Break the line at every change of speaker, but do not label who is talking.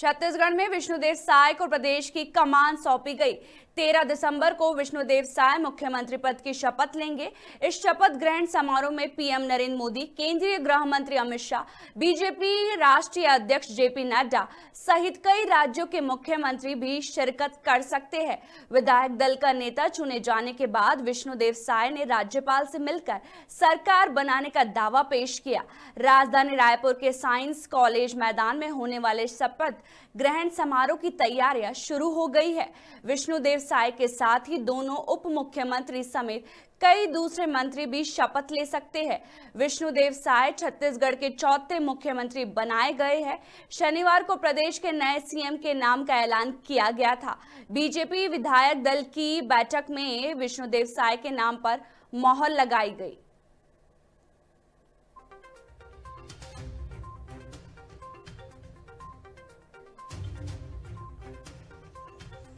छत्तीसगढ़ में विष्णुदेव साय को प्रदेश की कमान सौंपी गई 13 दिसंबर को विष्णुदेव साय मुख्यमंत्री पद की शपथ लेंगे इस शपथ ग्रहण समारोह में पीएम नरेंद्र मोदी केंद्रीय गृह मंत्री अमित शाह बीजेपी राष्ट्रीय अध्यक्ष जेपी नड्डा सहित कई राज्यों के मुख्यमंत्री भी शिरकत कर सकते हैं विधायक दल का नेता चुने जाने के बाद विष्णुदेव साय ने राज्यपाल से मिलकर सरकार बनाने का दावा पेश किया राजधानी रायपुर के साइंस कॉलेज मैदान में होने वाले शपथ ग्रहण समारोह की तैयारियां शुरू हो गई है विष्णुदेव साय के साथ ही दोनों उप मुख्यमंत्री समेत कई दूसरे मंत्री भी शपथ ले सकते हैं विष्णुदेव साय छत्तीसगढ़ के चौथे मुख्यमंत्री बनाए गए हैं शनिवार को प्रदेश के नए सीएम के नाम का ऐलान किया गया था बीजेपी विधायक दल की बैठक में विष्णुदेव साय के नाम पर मोहर लगाई गई